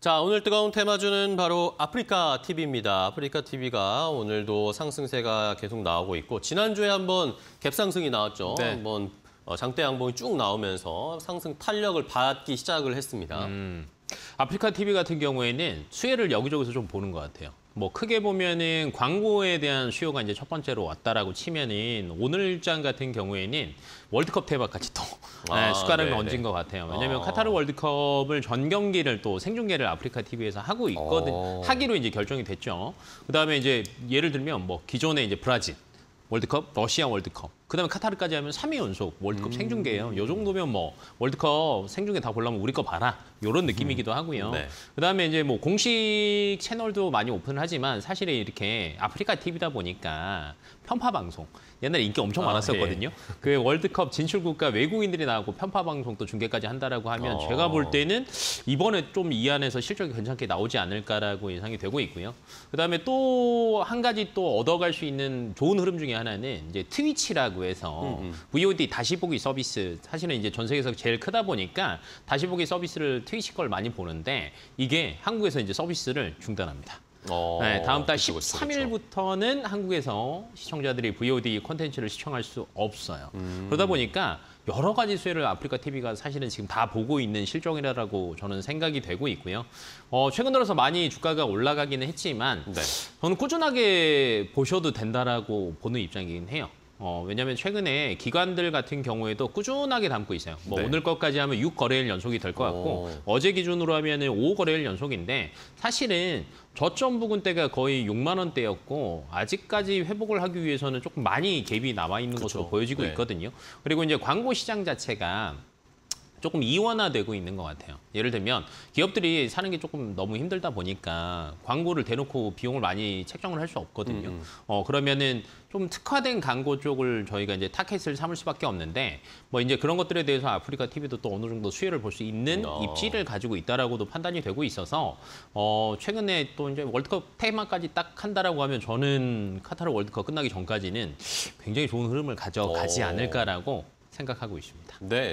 자, 오늘 뜨거운 테마주는 바로 아프리카 TV입니다. 아프리카 TV가 오늘도 상승세가 계속 나오고 있고 지난주에 한번 갭상승이 나왔죠. 네. 한번 어, 장대 양봉이 쭉 나오면서 상승 탄력을 받기 시작을 했습니다. 음. 아프리카 TV 같은 경우에는 수혜를 여기저기서 좀 보는 것 같아요. 뭐 크게 보면은 광고에 대한 수요가 이제 첫 번째로 왔다라고 치면은 오늘장 같은 경우에는 월드컵 대박까지 또 아, 네, 숟가락을 네네. 네. 얹은 것 같아요. 왜냐하면 아. 카타르 월드컵을 전 경기를 또 생중계를 아프리카 TV에서 하고 있거든 아. 하기로 이제 결정이 됐죠. 그다음에 이제 예를 들면 뭐 기존에 이제 브라질 월드컵, 러시아 월드컵 그다음에 카타르까지 하면 3위 연속 월드컵 음. 생중계예요. 요 정도면 뭐 월드컵 생중계 다 보려면 우리 거 봐라. 요런 느낌이기도 음. 하고요. 네. 그다음에 이제 뭐 공식 채널도 많이 오픈을 하지만 사실은 이렇게 아프리카 TV다 보니까 편파 방송 옛날에 인기 엄청 아, 많았었거든요. 아, 네. 그 월드컵 진출국가 외국인들이 나오고 편파 방송 도 중계까지 한다라고 하면 어. 제가 볼 때는 이번에 좀 이 안에서 실적이 괜찮게 나오지 않을까라고 예상이 되고 있고요. 그다음에 또 한 가지 또 얻어갈 수 있는 좋은 흐름 중에 하나는 이제 트위치라고 서비스서 음, 음. VOD 다시 보기 서비스 사실은 이제 전 세계에서 제일 크다 보니까 다시 보기 서비스를 트위치 걸 많이 보는데 이게 한국에서 이제 서비스를 중단합니다. 어, 네, 다음 달 그쵸, 그렇죠, 13일부터는 그렇죠. 한국에서 시청자들이 VOD 콘텐츠를 시청할 수 없어요. 음. 그러다 보니까 여러 가지 수혜를 아프리카 TV가 사실은 지금 다 보고 있는 실정이라고 저는 생각이 되고 있고요. 어, 최근 들어서 많이 주가가 올라가기는 했지만 네. 저는 꾸준하게 보셔도 된다라고 보는 입장이긴 해요. 어, 왜냐하면 최근에 기관들 같은 경우에도 꾸준하게 담고 있어요. 뭐 네. 오늘 것까지 하면 6거래일 연속이 될 것 같고 오. 어제 기준으로 하면 5거래일 연속인데 사실은 저점 부근 때가 거의 6만 원대였고 아직까지 회복을 하기 위해서는 조금 많이 갭이 남아 있는 것으로 보여지고 네. 있거든요. 그리고 이제 광고 시장 자체가 조금 이원화되고 있는 것 같아요. 예를 들면 기업들이 사는 게 조금 너무 힘들다 보니까 광고를 대놓고 비용을 많이 책정을 할 수 없거든요. 음, 음. 어 그러면은 좀 특화된 광고 쪽을 저희가 이제 타켓을 삼을 수밖에 없는데 뭐 이제 그런 것들에 대해서 아프리카 TV도 또 어느 정도 수혜를 볼 수 있는 어. 입지를 가지고 있다라고도 판단이 되고 있어서 어 최근에 또 이제 월드컵 테마까지 딱 한다라고 하면 저는 카타르 월드컵 끝나기 전까지는 굉장히 좋은 흐름을 가져가지 어. 않을까라고 생각하고 있습니다. 네.